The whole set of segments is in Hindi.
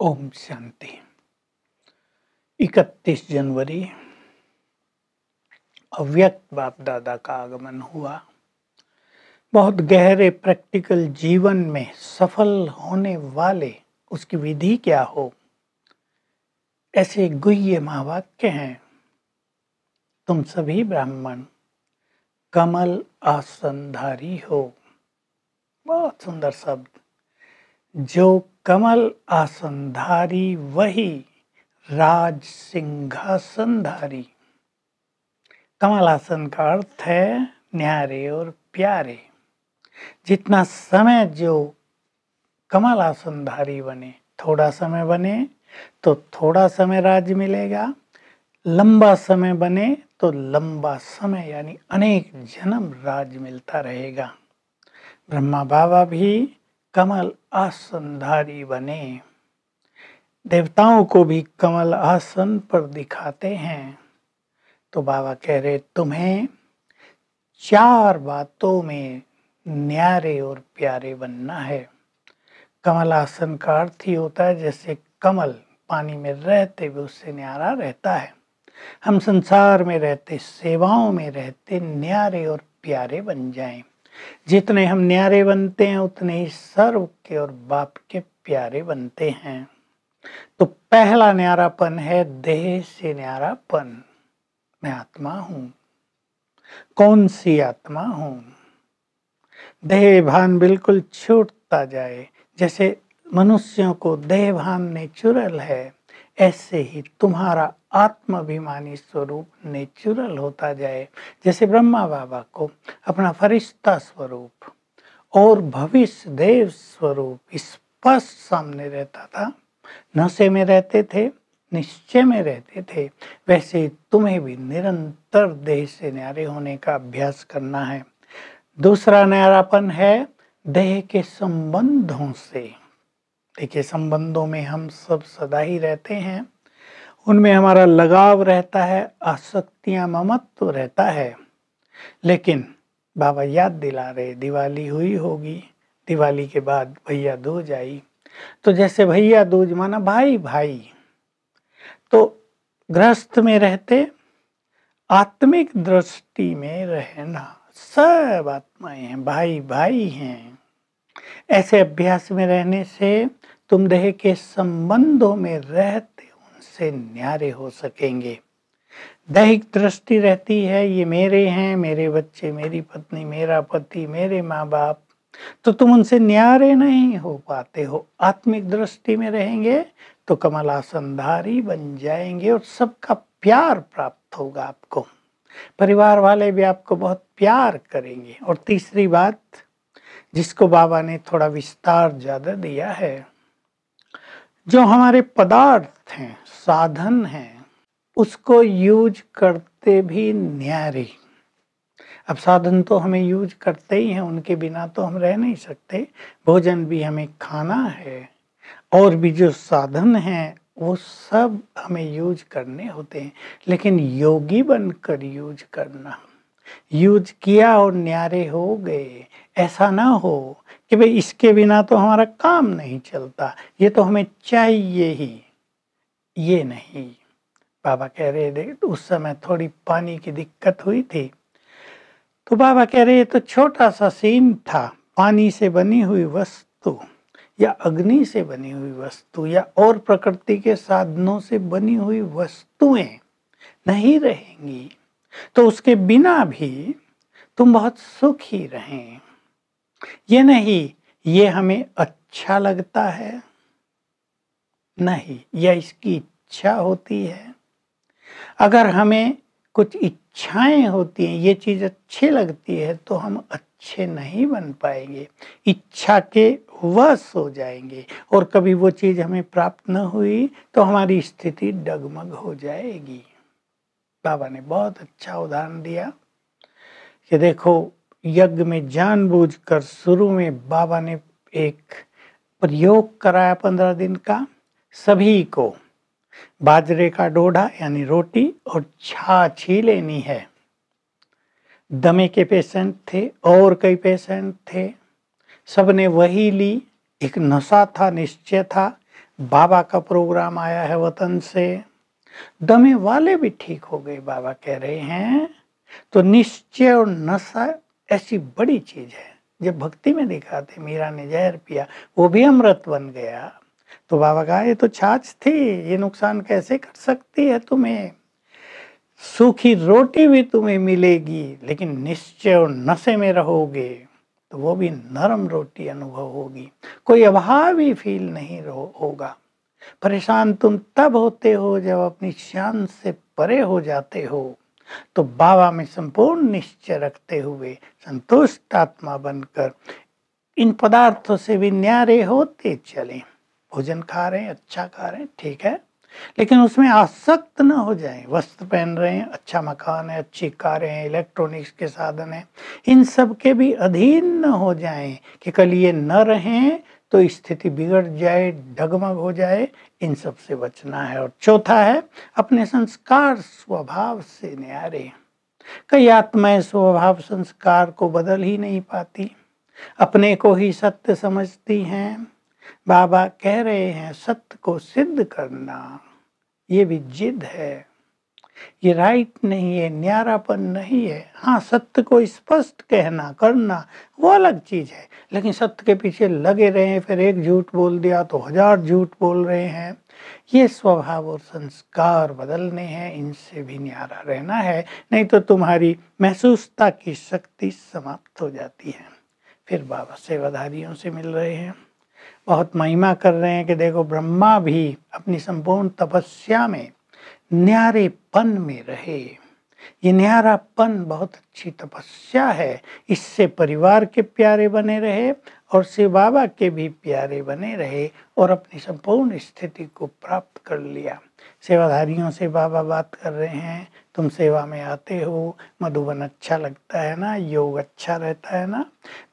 ओम शांति 31 जनवरी अव्यक्त बाप दादा का आगमन हुआ बहुत गहरे प्रैक्टिकल जीवन में सफल होने वाले उसकी विधि क्या हो ऐसे गुह्य महावाक्य हैं तुम सभी ब्राह्मण कमल आसनधारी हो बहुत सुंदर शब्द जो कमल आसनधारी वही राज सिंहासनधारी कमल आसन का अर्थ है न्यारे और प्यारे जितना समय जो कमल आसनधारी बने थोड़ा समय बने तो थोड़ा समय राज मिलेगा लंबा समय बने तो लंबा समय यानी अनेक जन्म राज मिलता रहेगा ब्रह्मा बाबा भी कमल आसन धारी बने देवताओं को भी कमल आसन पर दिखाते हैं तो बाबा कह रहे तुम्हें चार बातों में न्यारे और प्यारे बनना है कमल आसन का अर्थ ही होता है जैसे कमल पानी में रहते हुए उससे न्यारा रहता है हम संसार में रहते सेवाओं में रहते न्यारे और प्यारे बन जाएं जितने हम न्यारे बनते हैं उतने ही सर्व के और बाप के प्यारे बनते हैं तो पहला न्यारापन है देह से न्यारापन मैं आत्मा हूं कौन सी आत्मा हूं देह भान बिल्कुल छूटता जाए जैसे मनुष्यों को देह भान नेचुरल है ऐसे ही तुम्हारा आत्माभिमानी स्वरूप नेचुरल होता जाए जैसे ब्रह्मा बाबा को अपना फरिश्ता स्वरूप और भविष्य देव स्वरूप स्पष्ट सामने रहता था नशे में रहते थे निश्चय में रहते थे वैसे तुम्हें भी निरंतर देह से न्यारे होने का अभ्यास करना है दूसरा न्यारापन है देह के संबंधों से देखिए संबंधों में हम सब सदा ही रहते हैं उनमें हमारा लगाव रहता है आसक्तियां ममत्व तो रहता है लेकिन बाबा याद दिला रहे दिवाली हुई होगी दिवाली के बाद भैया दूज आई तो जैसे भैया दूज माना भाई भाई तो गृहस्थ में रहते आत्मिक दृष्टि में रहना सब आत्माएं हैं भाई भाई हैं ऐसे अभ्यास में रहने से तुम देह के संबंधों में रहते उनसे न्यारे हो सकेंगे दैहिक दृष्टि रहती है ये मेरे हैं मेरे बच्चे मेरी पत्नी मेरा पति मेरे माँ बाप तो तुम उनसे न्यारे नहीं हो पाते हो आत्मिक दृष्टि में रहेंगे तो कमलासनधारी बन जाएंगे और सबका प्यार प्राप्त होगा आपको परिवार वाले भी आपको बहुत प्यार करेंगे और तीसरी बात जिसको बाबा ने थोड़ा विस्तार ज़्यादा दिया है जो हमारे पदार्थ हैं साधन हैं उसको यूज करते भी न्यारी अब साधन तो हमें यूज करते ही हैं उनके बिना तो हम रह नहीं सकते भोजन भी हमें खाना है और भी जो साधन हैं वो सब हमें यूज करने होते हैं लेकिन योगी बनकर यूज करना यूज किया और न्यारे हो गए ऐसा ना हो कि भाई इसके बिना तो हमारा काम नहीं चलता ये तो हमें चाहिए ही ये नहीं बाबा कह रहे देख तो उस समय थोड़ी पानी की दिक्कत हुई थी तो बाबा कह रहे ये तो छोटा सा सीन था पानी से बनी हुई वस्तु या अग्नि से बनी हुई वस्तु या और प्रकृति के साधनों से बनी हुई वस्तुएं नहीं रहेंगी तो उसके बिना भी तुम बहुत सुखी रहें ये नहीं ये हमें अच्छा लगता है नहीं यह इसकी इच्छा होती है अगर हमें कुछ इच्छाएं होती हैं ये चीज़ अच्छी लगती है तो हम अच्छे नहीं बन पाएंगे इच्छा के वश हो जाएंगे और कभी वो चीज़ हमें प्राप्त न हुई तो हमारी स्थिति डगमग हो जाएगी बाबा ने बहुत अच्छा उदाहरण दिया कि देखो यज्ञ में जानबूझकर शुरू में बाबा ने एक प्रयोग कराया पंद्रह दिन का सभी को बाजरे का डोढ़ा यानी रोटी और छाछ ही लेनी है दमे के पेशेंट थे और कई पेशेंट थे सबने वही ली एक नशा था निश्चय था बाबा का प्रोग्राम आया है वतन से दमे वाले भी ठीक हो गए बाबा कह रहे हैं तो निश्चय और नशा ऐसी बड़ी चीज है जब भक्ति में दिखाते मीरा ने जहर पिया वो भी अमृत बन गया तो बाबा कहा ये तो छाछ थी ये नुकसान कैसे कर सकती है तुम्हें सूखी रोटी भी तुम्हें मिलेगी लेकिन निश्चय और नशे में रहोगे तो वो भी नरम रोटी अनुभव होगी कोई अभावी फील नहीं होगा परेशान तुम तब होते हो जब अपनी शान से परे हो जाते हो तो बाबा में संपूर्ण निश्चय रखते हुए संतुष्ट आत्मा बनकर इन पदार्थों से भी न्यारे होते चले भोजन खा रहे हैं अच्छा खा रहे हैं ठीक है लेकिन उसमें आसक्त न हो जाए वस्त्र पहन रहे हैं अच्छा मकान है अच्छी कारें हैं इलेक्ट्रॉनिक्स के साधन हैं इन सब के भी अधीन न हो जाए कि कल ये न रहें तो स्थिति बिगड़ जाए डगमग हो जाए इन सब से बचना है और चौथा है अपने संस्कार स्वभाव से न्यारे कई आत्माएं स्वभाव संस्कार को बदल ही नहीं पाती अपने को ही सत्य समझती हैं बाबा कह रहे हैं सत्य को सिद्ध करना ये भी जिद है ये राइट नहीं है न्यारापन नहीं है हाँ सत्य को स्पष्ट कहना करना वो अलग चीज़ है लेकिन सत्य के पीछे लगे रहे हैं फिर एक झूठ बोल दिया तो हजार झूठ बोल रहे हैं ये स्वभाव और संस्कार बदलने हैं इनसे भी न्यारा रहना है नहीं तो तुम्हारी महसूसता की शक्ति समाप्त हो जाती है फिर बाबा सेवाधारियों से मिल रहे हैं बहुत महिमा कर रहे हैं कि देखो ब्रह्मा भी अपनी संपूर्ण तपस्या में न्यारेपन में रहे ये न्यारापन बहुत अच्छी तपस्या है इससे परिवार के प्यारे बने रहे और से बाबा के भी प्यारे बने रहे और अपनी संपूर्ण स्थिति को प्राप्त कर लिया सेवाधारियों से बाबा बात कर रहे हैं तुम सेवा में आते हो मधुबन अच्छा लगता है ना योग अच्छा रहता है ना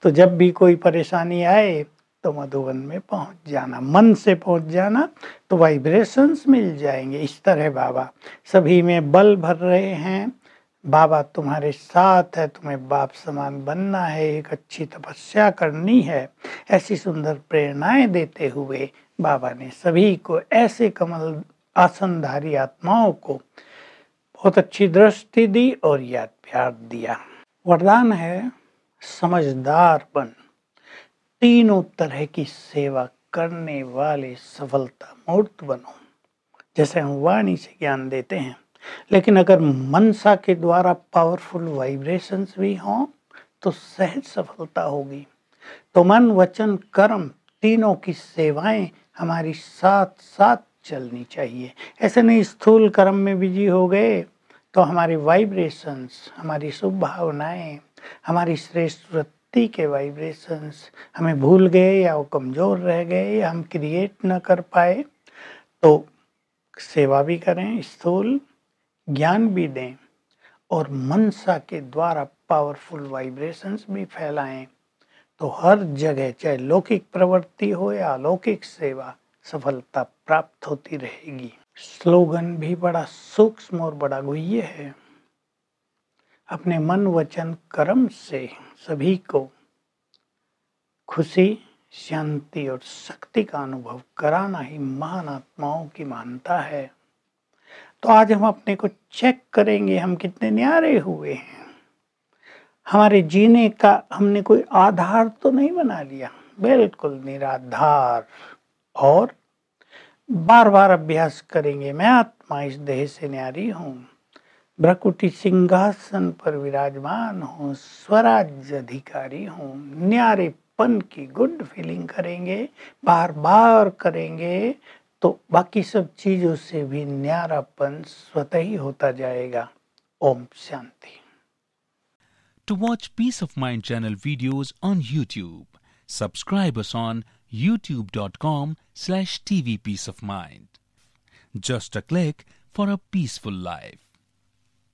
तो जब भी कोई परेशानी आए तो मधुबन में पहुंच जाना मन से पहुंच जाना तो वाइब्रेशंस मिल जाएंगे इस तरह बाबा सभी में बल भर रहे हैं बाबा तुम्हारे साथ है तुम्हें बाप समान बनना है एक अच्छी तपस्या करनी है ऐसी सुंदर प्रेरणाएं देते हुए बाबा ने सभी को ऐसे कमल आसनधारी आत्माओं को बहुत अच्छी दृष्टि दी और याद प्यार दिया वरदान है समझदार बन तीनों तरह की सेवा करने वाले सफलता मूर्त बनो जैसे हम वाणी से ज्ञान देते हैं लेकिन अगर मनसा के द्वारा पावरफुल वाइब्रेशंस भी हों तो सहज सफलता होगी तो मन वचन कर्म तीनों की सेवाएं हमारी साथ साथ चलनी चाहिए ऐसे नहीं स्थूल कर्म में बिजी हो गए तो हमारी वाइब्रेशंस हमारी शुभ भावनाएँ हमारी श्रेष्ठ शक्ति के वाइब्रेशंस हमें भूल गए या वो कमज़ोर रह गए या हम क्रिएट ना कर पाए तो सेवा भी करें स्थूल ज्ञान भी दें और मनसा के द्वारा पावरफुल वाइब्रेशंस भी फैलाएं तो हर जगह चाहे लौकिक प्रवृत्ति हो या अलौकिक सेवा सफलता प्राप्त होती रहेगी स्लोगन भी बड़ा सूक्ष्म और बड़ा गुह्य है अपने मन वचन कर्म से सभी को खुशी शांति और शक्ति का अनुभव कराना ही महान आत्माओं की मानता है तो आज हम अपने को चेक करेंगे हम कितने न्यारे हुए हैं हमारे जीने का हमने कोई आधार तो नहीं बना लिया बिल्कुल निराधार और बार बार अभ्यास करेंगे मैं आत्मा इस देह से न्यारी हूँ भ्रकुटी सिंहासन पर विराजमान हो स्वराज अधिकारी हो न्यारे पन की गुड फीलिंग करेंगे बार बार करेंगे तो बाकी सब चीजों से भी न्यारापन स्वत ही होता जाएगा ओम शांति to watch Peace of Mind channel videos on YouTube subscribe on YouTube dot com slash TV Peace of Mind just a click for a peaceful life